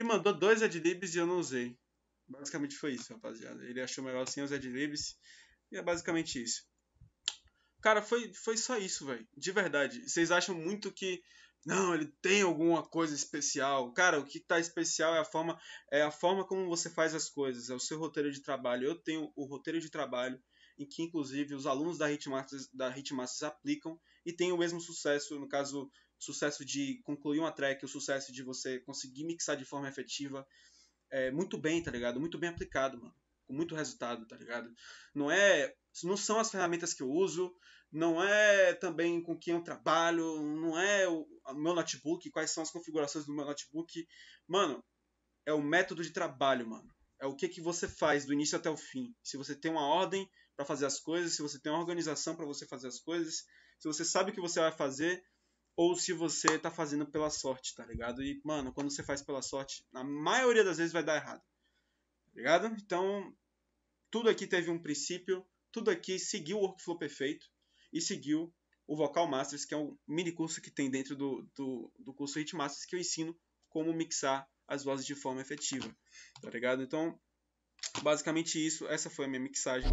Ele mandou dois adlibs e eu não usei. Basicamente foi isso, rapaziada. Ele achou melhor sem os adlibs. E é basicamente isso. Cara, foi, foi só isso, velho. De verdade. Vocês acham muito que. Não, ele tem alguma coisa especial. Cara, o que tá especial é a forma é a forma como você faz as coisas, é o seu roteiro de trabalho. Eu tenho o roteiro de trabalho em que inclusive os alunos da Hitmasters, da Hitmasters aplicam e tem o mesmo sucesso, no caso sucesso de concluir uma track, o sucesso de você conseguir mixar de forma efetiva, é muito bem, tá ligado? Muito bem aplicado, mano. Com muito resultado, tá ligado? Não é. Não são as ferramentas que eu uso, não é também com quem eu trabalho, não é o, o meu notebook, quais são as configurações do meu notebook. Mano, é o método de trabalho, mano. É o que, que você faz do início até o fim. Se você tem uma ordem para fazer as coisas, se você tem uma organização para você fazer as coisas, se você sabe o que você vai fazer, ou se você tá fazendo pela sorte, tá ligado? E, mano, quando você faz pela sorte, na maioria das vezes vai dar errado. Tá ligado? Então, tudo aqui teve um princípio, tudo aqui seguiu o workflow perfeito e seguiu o Vocal Masters, que é um mini curso que tem dentro do, do, do curso Hit Masters, que eu ensino como mixar as vozes de forma efetiva, tá ligado? Então, basicamente isso, essa foi a minha mixagem.